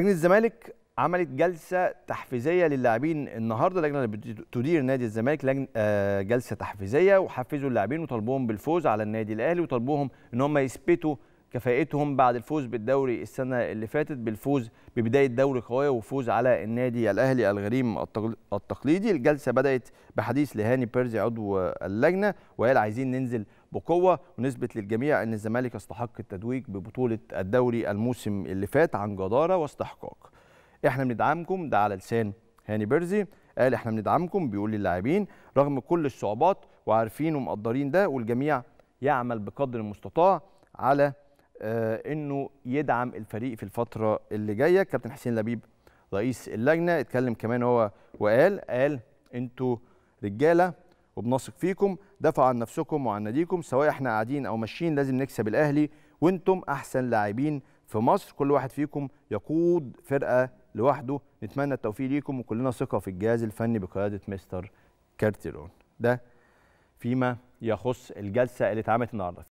لجنه الزمالك عملت جلسه تحفيزيه للاعبين النهارده لجنة تدير نادي الزمالك لجنة آه، جلسه تحفيزيه وحفزوا اللاعبين وطلبوهم بالفوز على النادي الاهلي وطلبوهم ان هم يثبتوا كفاءتهم بعد الفوز بالدوري السنه اللي فاتت بالفوز ببدايه دوري قويه وفوز على النادي الاهلي الغريم التقليدي الجلسه بدات بحديث لهاني بيرزي عضو اللجنه وقال عايزين ننزل بقوه ونثبت للجميع ان الزمالك استحق التتويج ببطوله الدوري الموسم اللي فات عن جداره واستحقاق احنا بندعمكم ده على لسان هاني بيرزي قال احنا بندعمكم بيقول للاعبين رغم كل الصعوبات وعارفين ومقدرين ده والجميع يعمل بقدر المستطاع على آه، انه يدعم الفريق في الفتره اللي جايه كابتن حسين لبيب رئيس اللجنه اتكلم كمان هو وقال قال انتوا رجاله وبنثق فيكم دافعوا عن نفسكم وعن ناديكم سواء احنا قاعدين او ماشيين لازم نكسب الاهلي وانتم احسن لاعبين في مصر كل واحد فيكم يقود فرقه لوحده نتمنى التوفيق ليكم وكلنا ثقه في الجهاز الفني بقياده مستر كارتيرون ده فيما يخص الجلسه اللي اتعملت النهارده